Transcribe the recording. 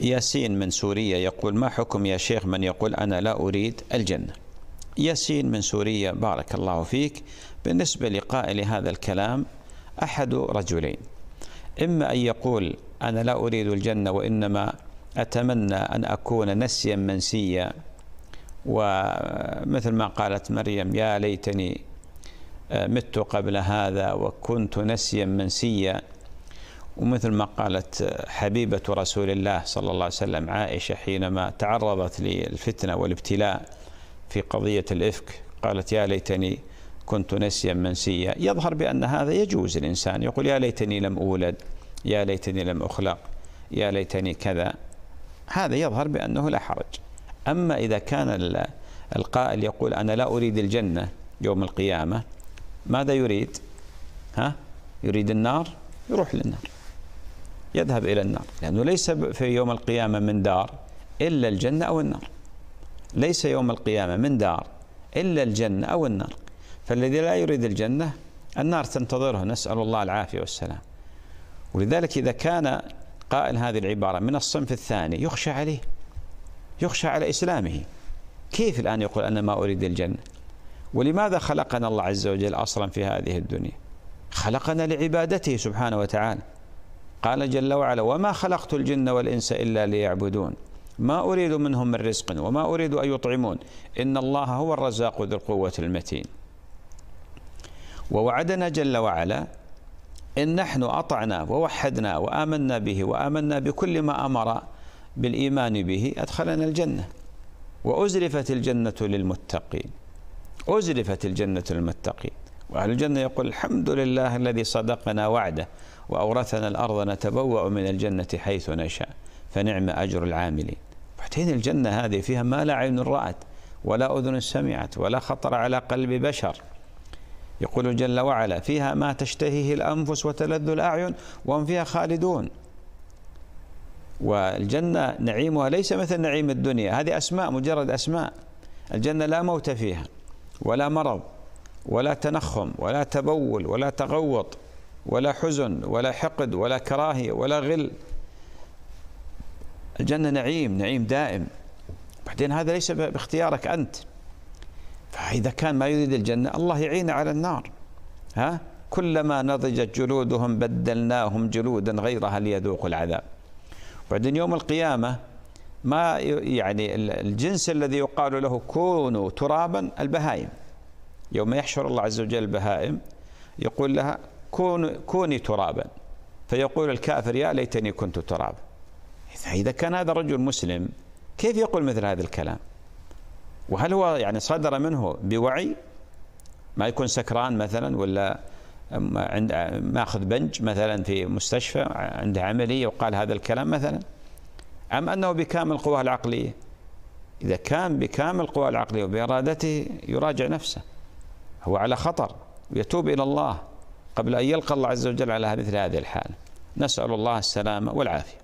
ياسين من سوريا يقول ما حكم يا شيخ من يقول أنا لا أريد الجنة ياسين من سوريا بارك الله فيك بالنسبة لقائل هذا الكلام أحد رجلين إما أن يقول أنا لا أريد الجنة وإنما أتمنى أن أكون نسيا منسيا ومثل ما قالت مريم يا ليتني آه، مت قبل هذا وكنت نسيا منسيا ومثل ما قالت حبيبة رسول الله صلى الله عليه وسلم عائشة حينما تعرضت للفتنة والابتلاء في قضية الإفك قالت يا ليتني كنت نسيا منسيا يظهر بأن هذا يجوز الإنسان يقول يا ليتني لم أولد يا ليتني لم أخلق يا ليتني كذا هذا يظهر بأنه لا حرج أما إذا كان القائل يقول أنا لا أريد الجنة يوم القيامة ماذا يريد ها يريد النار يروح للنار يذهب إلى النار لأنه ليس في يوم القيامة من دار إلا الجنة أو النار ليس يوم القيامة من دار إلا الجنة أو النار فالذي لا يريد الجنة النار تنتظره نسأل الله العافية والسلام ولذلك إذا كان قائل هذه العبارة من الصنف الثاني يخشى عليه يخشى على إسلامه كيف الآن يقول أنا ما أريد الجنة ولماذا خلقنا الله عز وجل أصلا في هذه الدنيا خلقنا لعبادته سبحانه وتعالى قال جل وعلا وما خلقت الجن والإنس إلا ليعبدون ما أريد منهم من رزق وما أريد أن يطعمون إن الله هو الرزاق ذو القوة المتين ووعدنا جل وعلا إن نحن أطعنا ووحدنا وآمنا به وآمنا بكل ما أمر بالإيمان به أدخلنا الجنة وأزرفت الجنة للمتقين أزرفت الجنة للمتقين وأهل الجنة يقول الحمد لله الذي صدقنا وعده وأورثنا الأرض نتبوأ من الجنة حيث نشاء فنعم أجر العاملين بعدين الجنة هذه فيها ما لا عين رأت ولا أذن سمعت ولا خطر على قلب بشر يقول جل وعلا فيها ما تشتهيه الأنفس وتلذ الأعين وهم فيها خالدون والجنة نعيمها ليس مثل نعيم الدنيا هذه أسماء مجرد أسماء الجنة لا موت فيها ولا مرض ولا تنخم ولا تبول ولا تغوط ولا حزن ولا حقد ولا كراهيه ولا غل الجنه نعيم نعيم دائم بعدين هذا ليس باختيارك انت فاذا كان ما يريد الجنه الله يعين على النار ها كلما نضجت جلودهم بدلناهم جلودا غيرها ليذوقوا العذاب بعدين يوم القيامه ما يعني الجنس الذي يقال له كونوا ترابا البهائم يوم يحشر الله عز وجل البهائم يقول لها كون كوني ترابا فيقول الكافر يا ليتني كنت ترابا إذا كان هذا الرجل مسلم كيف يقول مثل هذا الكلام وهل هو يعني صدر منه بوعي ما يكون سكران مثلا ولا عند ماخذ بنج مثلا في مستشفى عنده عمليه وقال هذا الكلام مثلا ام انه بكامل قواه العقليه اذا كان بكامل قواه العقليه وبارادته يراجع نفسه هو على خطر يتوب إلى الله قبل أن يلقى الله عز وجل على مثل هذه الحالة نسأل الله السلامة والعافية